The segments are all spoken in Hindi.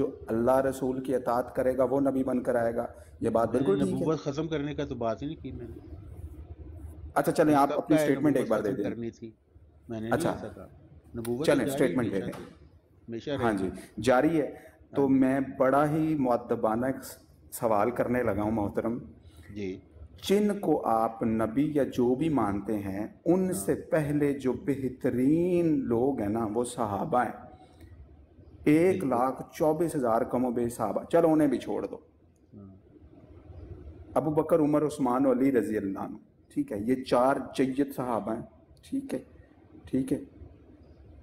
जो अल्लाह रसूल की अतात करेगा वो नबी बनकर आएगा ये बात बिल्कुल ठीक है ख़त्म करने का तो बात ही नहीं की मैंने अच्छा चलें आप अपनी स्टेटमेंट एक बार दे दें करनी थी मैंने अच्छा चलें स्टेटमेंट दे दें हाँ जी जारी है हाँ। तो मैं बड़ा ही मुद्दबाना सवाल करने लगा हूँ मोहतरम जी जिन को आप नबी या जो भी मानते हैं उनसे हाँ। पहले जो बेहतरीन लोग हैं ना वो सहाबा हैं एक लाख चौबीस हजार कमो बे साहबा चलो उन्हें भी छोड़ दो हाँ। अबू बकर उमर उस्मान अली रजी अल्लाह ठीक है ये चार जयत साहब हैं ठीक है ठीक है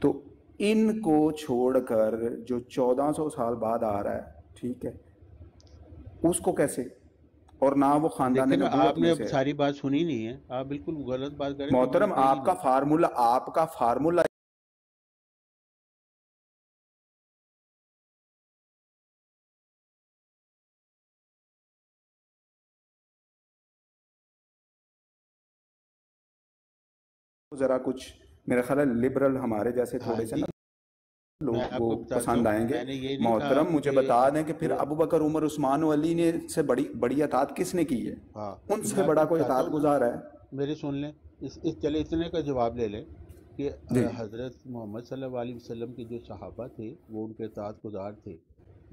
तो इनको छोड़कर जो 1400 साल बाद आ रहा है ठीक है उसको कैसे और ना वो खानदान आपने सारी बात सुनी नहीं है आप बिल्कुल गलत बात करें मोहतरम आपका फार्मूला आपका फार्मूला ज़रा कुछ मेरा ख्याल है लिबरल हमारे जैसे थोड़े से हाँ ना लोग वो पसंद आएंगे मोहतरम मुझे बता दें कि फिर अबू बकर उमर उस्मान अली ने से बड़ी बड़ी अतात किसने की है हाँ। उनसे बड़ा कोई अतात है मेरे सुन लें इस, इस चले इतने का जवाब ले लें कि हज़रत मोहम्मद सल्लल्लाहु अलैहि वसल्लम के जो सहाबा थे वो उनके अतात गुजार थे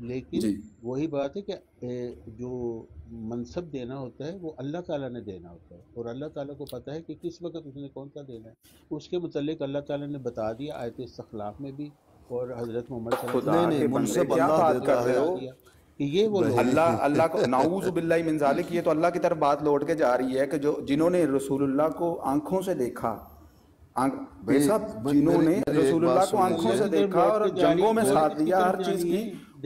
लेकिन वही बात है कि जो मनसब देना होता है वो अल्लाह ताला ने देना होता है और अल्लाह ताला को पता है कि किस वक्त उसने कौन सा देना है उसके मतलब अल्लाह ताला ने बता दिया आयत इस्तखलाफ में भी और हजरत मोहम्मद कि ये वो अल्लाह अल्लाह को नाऊज बिल्लाजालिक ये तो अल्लाह की तरफ बात लौट के जा रही है कि जो जिन्होंने रसूलुल्लाह को आंखों से देखा जिन्होंने रसूलुल्लाह को आंखों से देखा और जंगों में साथ दिया हर चीज़ की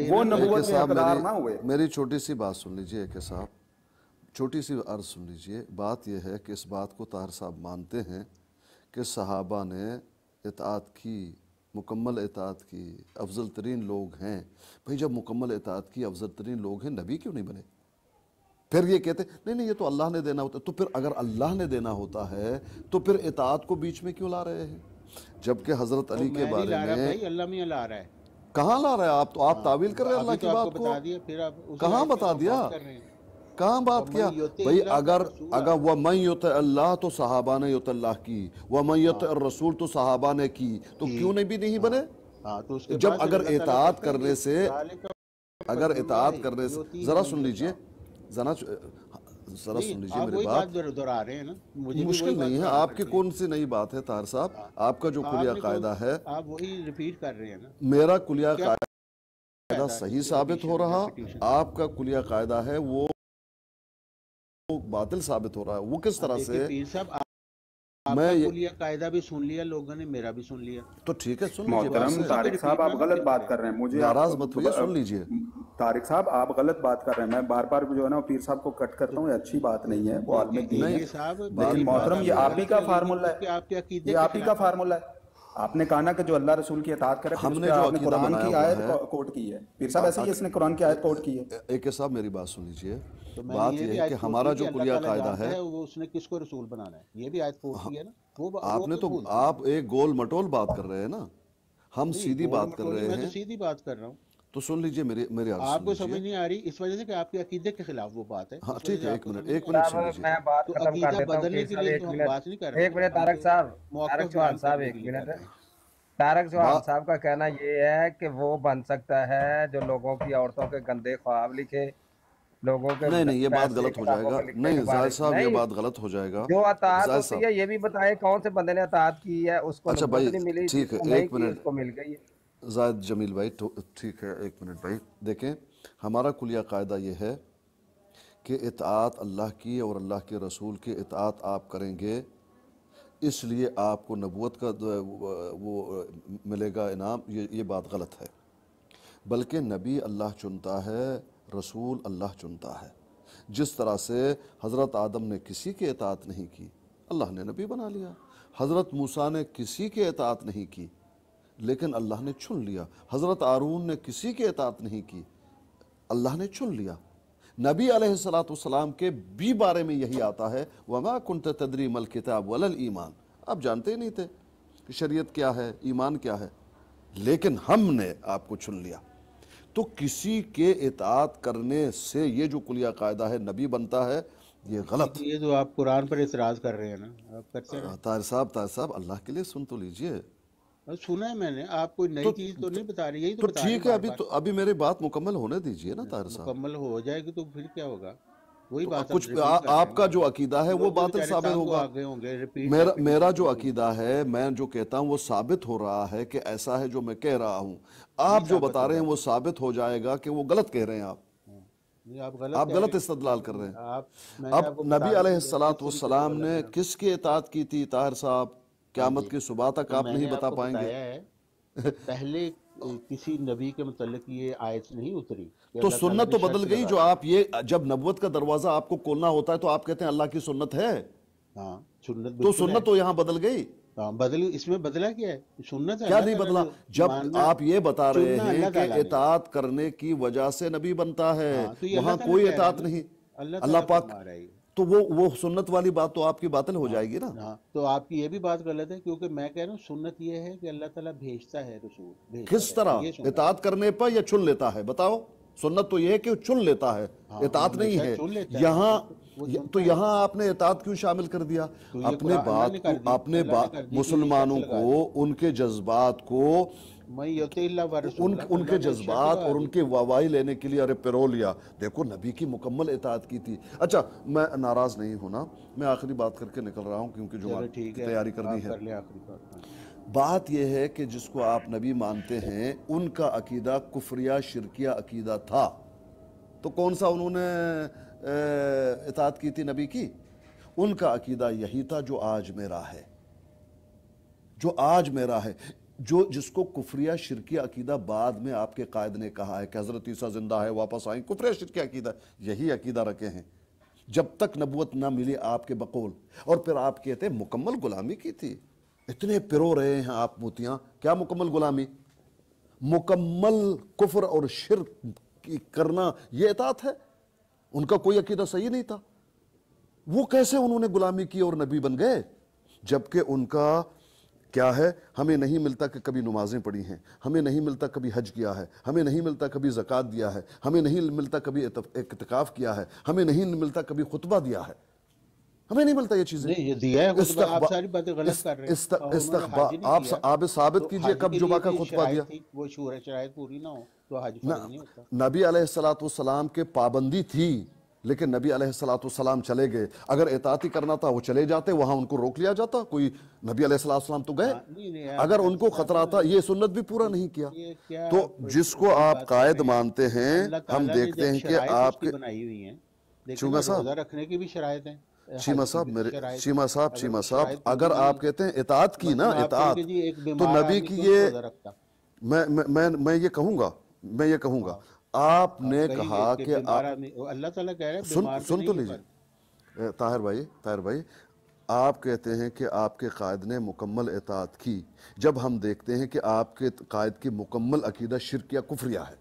वो नबूवत में इकरार ना हुए मेरी छोटी सी बात सुन लीजिए एके साहब छोटी सी अर्ज सुन लीजिए बात यह है कि इस बात को ताहर साहब मानते हैं कि सहाबा ने इतात की मुकम्मल इतात की अफजल तरीन लोग हैं भाई जब मुकम्मल इतात की अफजल तरीन लोग हैं नबी क्यों नहीं बने फिर ये कहते नहीं नहीं ये तो अल्लाह ने देना होता तो फिर अगर अल्लाह ने देना होता है तो फिर इतात को बीच में क्यों ला रहे हैं जबकि हज़रत तो अली के बारे में अल्लाह ला रहा है कहाँ ला रहे हैं आप तो आप हाँ, तावील कर रहे हैं अल्लाह तो की बात को कहाँ बता दिया कहाँ बात तो किया भाई अगर अगर वह मई युत अल्लाह तो साहबा ने युत अल्लाह की वह मई युत हाँ। रसूल तो साहबा ने की तो क्यों नहीं भी नहीं हाँ। बने तो जब अगर एतात करने से अगर एतात करने से ज़रा सुन लीजिए जरा जरा सुन लीजिए मेरे बात दोहरा रहे हैं ना मुझे मुश्किल नहीं है आपकी कौन सी नई बात है तार साहब आपका जो कुलिया कायदा है आप वही रिपीट कर रहे हैं ना मेरा कुलिया कायदा सही साबित हो रहा आपका कुलिया कायदा है वो बातिल साबित हो रहा है वो किस तरह से मैं ये कायदा भी सुन लिया लोगों ने मेरा भी सुन लिया तो ठीक है सुन लीजिए साहब आप गलत बात कर रहे हैं मुझे नाराज मत होइए सुन लीजिए तारिक साहब आप गलत बात कर रहे हैं मैं बार बार जो है ना पीर साहब को कट करता हूँ अच्छी बात नहीं है वो आलमी लेकिन मोहतरम ये आप ही का फार्मूला है ये आप ही का फार्मूला है आपने कहा ना कि जो अल्लाह रसूल की अतात करे हमने जो आपने कुरान की आयत कोट की है पीर साहब ऐसे ही इसने कुरान की आयत कोट की है एक साहब मेरी बात सुन लीजिए तो बात यह है कि हमारा जो कुलिया कायदा है वो उसने किसको रसूल बनाना है ये भी आयत कोट हाँ, की है ना वो आपने तो, तो आप एक गोल मटोल बात कर रहे हैं ना हम सीधी बात कर रहे तो हैं सीधी बात कर रहा हूँ तो सुन लीजिए मेरे मेरे आपको समझ नहीं आ रही इस वजह से कि आपके अकीदे के खिलाफ वो बात है हाँ ठीक है एक मिनट एक मिनट सुन लीजिए मैं बात तो अकीदा बदलने के लिए तो हम बात नहीं कर रहे एक मिनट तारक साहब तारक चौहान साहब एक मिनट तारक चौहान हाँ। साहब का कहना ये है कि वो बन सकता है जो लोगों की औरतों के गंदे ख्वाब लिखे लोगों के नहीं नहीं ये बात गलत हो जाएगा नहीं जाहिर साहब ये बात गलत हो जाएगा जो अतात ये भी बताए कौन से बंदे ने अतात की है उसको अच्छा भाई ठीक है एक मिनट मिल गई है जायद जमील भाई तो ठीक है एक मिनट भाई देखें हमारा कुलिया कायदा ये है कि इतात अल्लाह की और अल्लाह के रसूल की इतात आप करेंगे इसलिए आपको नबूत का वो मिलेगा इनाम ये ये बात गलत है बल्कि नबी अल्लाह चुनता है रसूल अल्लाह चुनता है जिस तरह से हज़रत आदम ने किसी के इतात नहीं की अल्लाह ने नबी बना लिया हज़रत मूसा ने किसी के इतात नहीं की लेकिन अल्लाह ने चुन लिया हज़रत आरून ने किसी के अतात नहीं की अल्लाह ने चुन लिया नबी सलाम के भी बारे में यही आता है वमा कुंत तदरी मल किताब वलल ईमान आप जानते ही नहीं थे कि शरीयत क्या है ईमान क्या है लेकिन हमने आपको चुन लिया तो किसी के इतात करने से ये जो कुलिया कायदा है नबी बनता है ये गलत ये जो आप कुरान पर इतराज़ कर रहे हैं ना आप करते हैं तार साहब तार साहब अल्लाह के लिए सुन तो लीजिए सुना है मैंने आप कोई नई तो, चीज तो नहीं बता रही यही तो ठीक तो है अभी तो अभी मेरे बात मुकम्मल होने दीजिए ना तार साहब मुकम्मल हो जाएगी तो फिर क्या होगा वही तो बात कुछ आ, आपका जो अकीदा है वो बात साबित होगा मेरा मेरा जो अकीदा है मैं जो कहता हूँ वो साबित हो रहा है कि ऐसा है जो मैं कह रहा हूँ आप जो बता रहे हैं वो साबित हो जाएगा कि वो गलत कह रहे हैं आप हाँ। आप गलत आप कर रहे हैं आप अब नबी सलाम ने किसके इतात की थी ताहिर साहब क्यामत की सुबह तक तो आप नहीं बता पाएंगे पहले किसी नबी के मतलब ये आयत नहीं उतरी तो सुन्नत तो बदल गई जो आप ये जब नबवत का दरवाजा आपको खोलना होता है तो आप कहते हैं अल्लाह की सुन्नत है हाँ, सुन्नत तो सुन्नत तो यहाँ बदल गई हाँ, बदल इसमें बदला क्या है सुन्नत क्या नहीं बदला जब आप ये बता रहे हैं कि इतात करने की वजह से नबी बनता है हाँ, तो वहाँ कोई इतात नहीं अल्लाह पाक तो वो वो सुन्नत वाली बात तो आपकी बातल हो हाँ, जाएगी ना हाँ, तो आपकी ये भी बात गलत है क्योंकि मैं कह रहा हूँ सुन्नत ये है कि अल्लाह ताला भेजता है रसूल किस तरह इतात करने पर या चुन लेता है बताओ सुन्नत तो यह है कि चुन लेता है हाँ, इतात नहीं है यहाँ तो यहाँ आपने एतात क्यों शामिल कर दिया तो अपने बात अपने बात मुसलमानों को उनके जज्बात को उन, तो उनके जज्बात और उनके वावाई लेने के लिए अरे पेरोल या देखो नबी की मुकम्मल एतात की थी अच्छा मैं नाराज नहीं होना मैं आखिरी बात करके निकल रहा हूँ क्योंकि जो तैयारी करनी है बात हाँ। यह है कि जिसको आप नबी मानते हैं उनका अकीदा कुफरिया शिरकिया अकीदा था तो कौन सा उन्होंने इतात की थी नबी की उनका अकीदा यही था जो आज मेरा है जो आज मेरा है जो जिसको कुफरिया शिरकी अकीदा बाद में आपके कायद ने कहा है कि हज़रत ईसा जिंदा है वापस आए कुफरिया शिरकी अकीदा यही अकीदा रखे हैं जब तक नबूत ना मिली आपके बकौल और फिर आप कहते मुकम्मल गुलामी की थी इतने पिरो रहे हैं आप मोतियाँ क्या मुकम्मल गुलामी मुकम्मल कुफर और शिर करना ये एतात है उनका कोई अकीदा सही नहीं था वो कैसे उन्होंने गुलामी की और नबी बन गए जबकि उनका क्या है हमें नहीं मिलता कि कभी नमाज़ें पढ़ी हैं हमें नहीं मिलता कभी हज किया है हमें नहीं मिलता कभी ज़क़़त दिया है हमें नहीं मिलता कभी इतकाफ़ किया है हमें नहीं मिलता कभी खुतबा दिया है हमें नहीं मिलता ये चीज़ें ये दिया है आप सारी बातें गलत कर रहे हैं हाँ, आप आप साबित तो कीजिए कब जुबा का खुतबा दिया वो पूरी ना हो तो नबी सलाम के पाबंदी थी लेकिन नबी सलाम चले गए अगर एताती करना था वो चले जाते वहाँ उनको रोक लिया जाता कोई नबी सलाम तो गए हाँ, अगर उनको तो खतरा था ये सुन्नत भी पूरा नहीं किया तो जिसको आप कायद मानते हैं हम देखते हैं कि आपके चूंगा साहब रखने की भी शराय है चीमा साहब मेरे चीमा साहब चीमा साहब अगर आप कहते हैं इतात की ना इतात तो नबी की ये मैं मैं मैं ये कहूँगा मैं ये कहूँगा आपने कहा कि अल्लाह ताला कह रहे हैं सुन तो सुन तो लीजिए ताहिर भाई ताहिर भाई आप कहते हैं कि आपके कायद ने मुकम्मल एतात की जब हम देखते हैं कि आपके कायद की मुकम्मल अकीदा शिरकिया कुफरिया है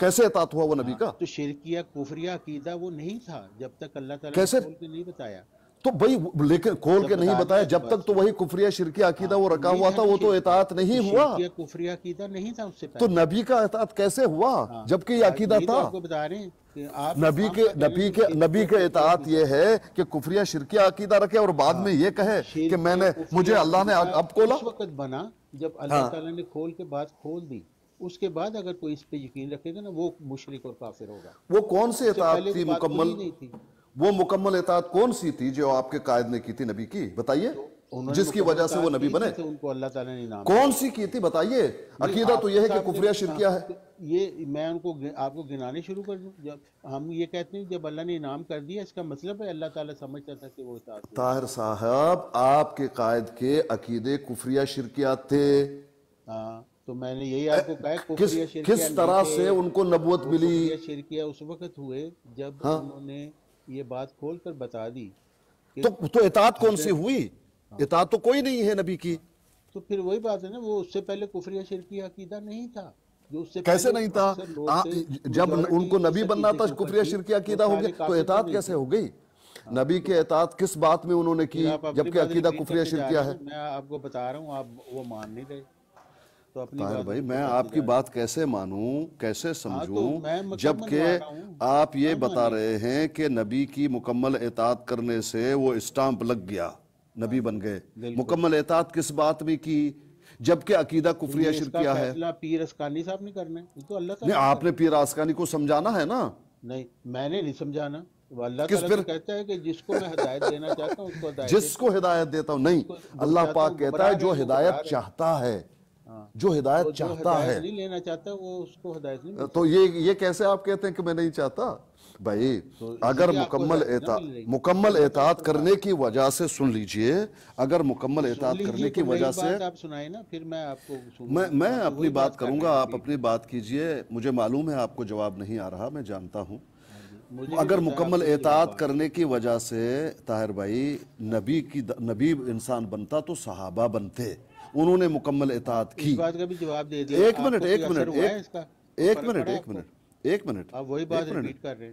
कैसे एतात हुआ वो नबी हाँ, का तो शिरकिया कुफरिया अकीदा वो नहीं था जब तक अल्लाह ताला कैसे नहीं बताया तो भाई लेकिन खोल के नहीं बताया जब तक तो वही कुफरिया शिरकी अकीदा वो हाँ, रखा हुआ था वो तो इतात नहीं हुआ कुफरिया अकीदा नहीं था उससे तो नबी का इतात कैसे हुआ हाँ, जबकि ये अकीदा तो था आपको बता रहे हैं नबी के नबी के नबी के इतात ये है कि कुफरिया शिरकिया अकीदा रखे और बाद हाँ, में ये कहे कि मैंने मुझे अल्लाह ने अब खोला वक्त बना जब अल्लाह ताला ने खोल के बाद खोल दी उसके बाद अगर कोई इस पे यकीन रखेगा ना वो मुशरक और काफिर होगा वो कौन से इतात थी तो मुकम्मल नहीं थी वो मुकम्मल इतात कौन सी थी जो आपके कायद ने की थी नबी की बताइए तो जिसकी वजह से वो नबी बने तो उनको अल्लाह ताला ने नाम कौन सी की थी बताइए तो अकीदा तो यह है कि कुफरिया शिरकिया है ये मैं उनको आपको गिनाने शुरू कर दूं जब हम ये कहते हैं जब अल्लाह ने इनाम कर दिया इसका मतलब है अल्लाह ताला समझता था कि वो ताहिर साहब आपके कायद के अकीदे कुफरिया शिरकिया थे हाँ, तो मैंने यही आपको कहा किस, किस तरह से उनको नबूत मिली शिरकिया उस वक्त हुए जब हाँ। उन्होंने ये बात खोल कर बता दी तो तो इतात कौन सी हुई एतात हाँ। तो कोई नहीं है नबी की तो फिर वही बात है ना वो उससे पहले कुफरिया शिरकी अकीदा नहीं था जो उससे कैसे नहीं था आ, हाँ, जब उनको नबी बनना था कुफरिया शिरकी अकीदा हो गया तो एतात कैसे हो गई हाँ। नबी के एतात किस बात में उन्होंने की जबकि अकीदा कुफरिया शिरकिया है मैं आपको बता रहा हूँ आप वो मान नहीं रहे तो अपनी भाई मैं आपकी बात कैसे मानूं कैसे हाँ, तो समझूं तो जबकि आप ये हाँ, तो बता रहे हैं कि नबी की मुकम्मल एतात करने से वो स्टाम्प लग गया नबी हाँ, बन गए मुकम्मल एतात किस बात में की जबकि अकीदा कुफरिया किया है पीर असकानी साहब नहीं करना है तो अल्लाह नहीं आपने पीर अस्कानी को समझाना है ना नहीं मैंने नहीं समझाना अल्लाह किस फिर कहता है कि जिसको मैं हिदायत देना चाहता हूँ उसको जिसको हिदायत देता हूँ नहीं अल्लाह पाक कहता है जो हिदायत चाहता है हाँ। जो हिदायत तो चाहता जो है नहीं लेना चाहता वो उसको हिदायत नहीं तो ये ये कैसे आप कहते हैं कि मैं नहीं चाहता भाई तो अगर मुकम्मल एता मुकम्मल तो एतात करने की वजह से सुन लीजिए अगर मुकम्मल एतात करने की तो वजह से आप सुनाए ना फिर मैं आपको मैं मैं अपनी बात करूंगा आप अपनी बात कीजिए मुझे मालूम है आपको जवाब नहीं आ रहा मैं जानता हूँ हाँ अगर मुकम्मल एतात करने की वजह से ताहिर भाई नबी की नबी इंसान बनता तो सहाबा बनते उन्होंने मुकम्मल एतात की जवाब एक मिनट एक मिनट एक मिनट एक मिनट एक मिनट वही बात कर रहे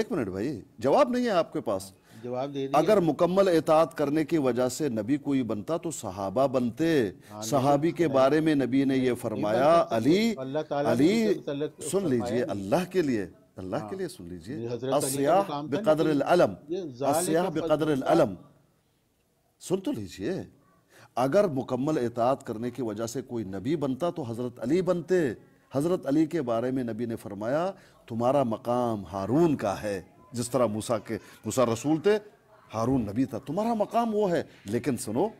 एक मिनट भाई जवाब नहीं है आपके पास जवाब दे अगर मुकम्मल एतात करने की वजह से नबी कोई बनता तो सहाबा बनते हाँ, सहाबी के बारे में नबी ने यह तो फरमाया अली अली सुन लीजिए अल्लाह के लिए अल्लाह के हाँ। लिए सुन लीजिए अस्याह बेकदर अलम अस्याह बेकदर अलम सुन तो लीजिए अगर मुकम्मल एतात करने की वजह से कोई नबी बनता तो हज़रत अली बनते हज़रत अली के बारे में नबी ने फरमाया तुम्हारा मकाम हारून का है जिस तरह मूसा के मूसा रसूल थे हारून नबी था तुम्हारा मकाम वो है लेकिन सुनो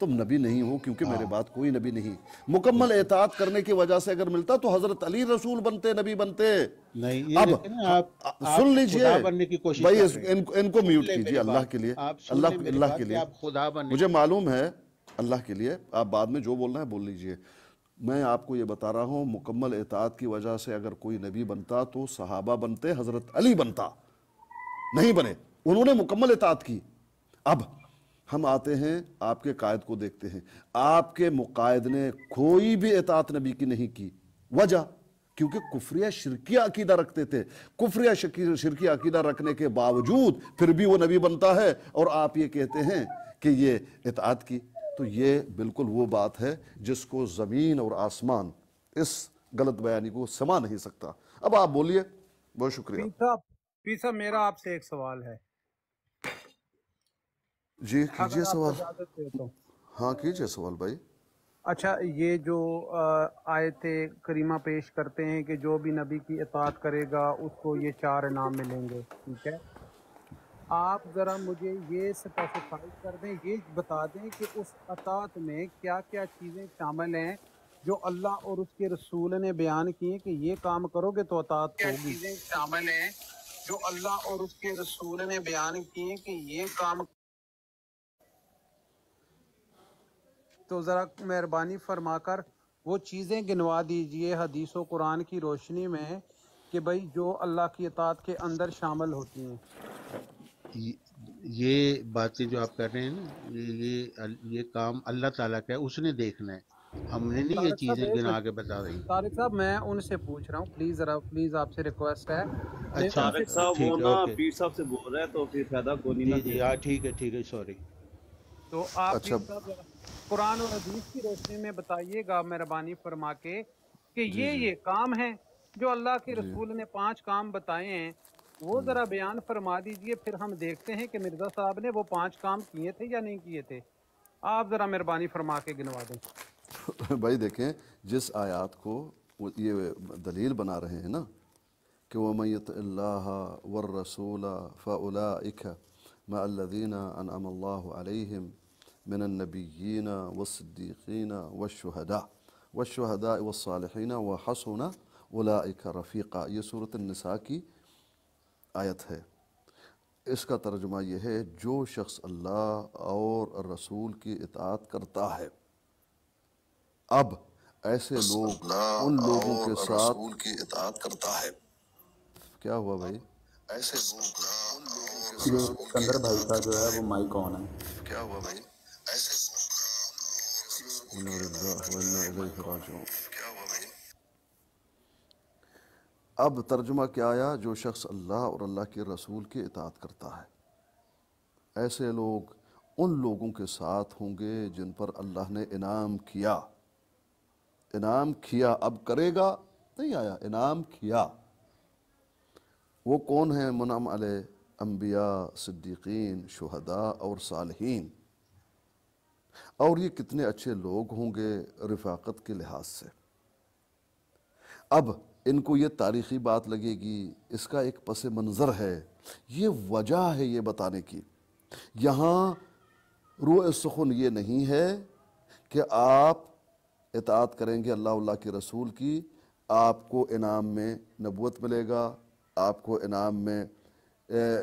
तुम नबी नहीं हो क्योंकि मेरे हाँ। बाद कोई नबी नहीं मुकम्मल एहतियात करने की वजह से अगर मिलता तो हजरत अली रसूल बनते नबी बनते नहीं अब आप, आप सुन लीजिए भाई इनको म्यूट कीजिए अल्लाह के लिए अल्लाह अल्लाह के लिए मुझे मालूम है अल्लाह के लिए आप बाद में जो बोलना है बोल लीजिए मैं आपको ये बता रहा हूँ मुकम्मल एतात की वजह से अगर कोई नबी बनता तो सहाबा बनते हज़रत अली बनता नहीं बने उन्होंने मुकम्मल एतात की अब हम आते हैं आपके कायद को देखते हैं आपके मुकायद ने कोई भी एतात नबी की नहीं की वजह क्योंकि कुफरिया शिरकिया अकीदा रखते थे कुफरिया शिरकिया अकीदा रखने के बावजूद फिर भी वो नबी बनता है और आप ये कहते हैं कि ये इतात की तो ये बिल्कुल वो बात है जिसको ज़मीन और आसमान इस गलत बयानी को समा नहीं सकता अब आप बोलिए बहुत शुक्रिया पीसा, पीसा मेरा आपसे एक सवाल है जी कीजिए सवाल तो। हाँ कीजिए सवाल भाई अच्छा ये जो आयत करीमा पेश करते हैं कि जो भी नबी की इतात करेगा उसको ये चार इनाम मिलेंगे ठीक है आप ज़रा मुझे ये स्पेसिफाई कर दें ये बता दें कि उस अतात में क्या क्या चीज़ें शामिल हैं जो अल्लाह और उसके रसूल ने बयान किए कि ये काम करोगे तो अतात होगी चीज़ें शामिल हैं जो अल्लाह और उसके रसूल ने बयान किए कि ये काम तो ज़रा मेहरबानी फरमाकर वो चीज़ें गिनवा दीजिए हदीस व कुरान की रोशनी में कि भाई जो अल्लाह की अतात के अंदर शामिल होती हैं ये बातें जो आप कर रहे हैं ना ये ये काम अल्लाह ताला का है उसने देखना है हमने नहीं ये चीज़ें दिन आगे बता रही तारिक साहब मैं उनसे पूछ रहा हूँ प्लीज़ ज़रा प्लीज़ आपसे रिक्वेस्ट है अच्छा तारिक साहब वो ना पीर साहब से बोल रहे हैं तो फिर फायदा को नहीं जी हाँ ठीक है ठीक है सॉरी तो आप अच्छा कुरान और हदीस की रोशनी में बताइएगा मेहरबानी फरमा के ये ये काम है जो अल्लाह के रसूल ने पांच काम बताए हैं वो हम्म। जरा बयान फरमा दीजिए फिर हम देखते हैं कि मिर्जा साहब ने वो पांच काम किए थे या नहीं किए थे आप जरा मेहरबानी फरमा के गिनवा दें भाई देखें जिस आयात को ये दलील बना रहे हैं ना कि वमैत वर रसूल फ़ला मदीना अनमल्लाम मिनबीन वसदीक़ीन वशहदा वशहदा वसालहना व हसना उलाख रफ़ीक़ा ये सूरत नसा की आयत है इसका तर्जुमा यह है जो शख्स अल्लाह और रसूल की इतात करता है अब ऐसे लोग उन लोगों के साथ की इतात करता है क्या हुआ भाई ऐसे लोग सिकंदर भाई का जो है वो माई कौन है क्या हुआ भाई ऐसे अब तर्जुमा क्या आया जो शख्स अल्लाह और अल्लाह के रसूल के इतात करता है ऐसे लोग उन लोगों के साथ होंगे जिन पर अल्लाह ने इनाम किया इनाम किया अब करेगा नहीं आया इनाम किया वो कौन है मुनाम अल अम्बिया सिद्दीकीन शहदा और सालहीन और ये कितने अच्छे लोग होंगे रिफाकत के लिहाज से अब इनको ये तारीख़ी बात लगेगी इसका एक पस मंज़र है ये वजह है ये बताने की यहाँ रू सुखन ये नहीं है कि आप इतात करेंगे अल्लाह के रसूल की आपको इनाम में नबूत मिलेगा आपको इनाम में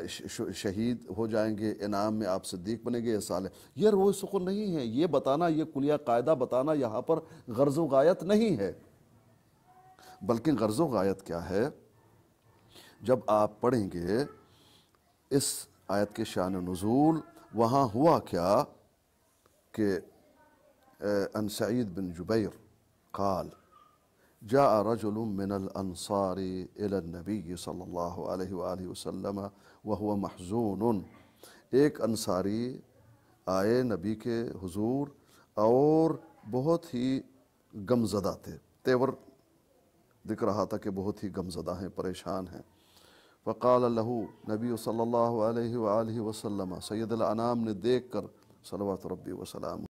शहीद हो जाएंगे इनाम में आप सिद्दीक बनेंगे साल ये रोज़ सुकून नहीं है ये बताना ये कुलिया कायदा बताना यहाँ पर गर्ज वायत नहीं है बल्कि गर्ज़ों का आयत क्या है जब आप पढ़ेंगे इस आयत के शान नज़ूल वहाँ हुआ क्या कि अन सईद बिन जुबैर काल जा रजुल मिनल अनसारी नबी सल्ला वसम वह महजून एक अनसारी आए नबी के हुजूर और बहुत ही गमजदा थे तेवर दिख रहा था कि बहुत ही गमजदा हैं परेशान हैं वक़ाल लहू नबी सल्ला वसम अनाम ने देख कर सलवा रबी वसलाम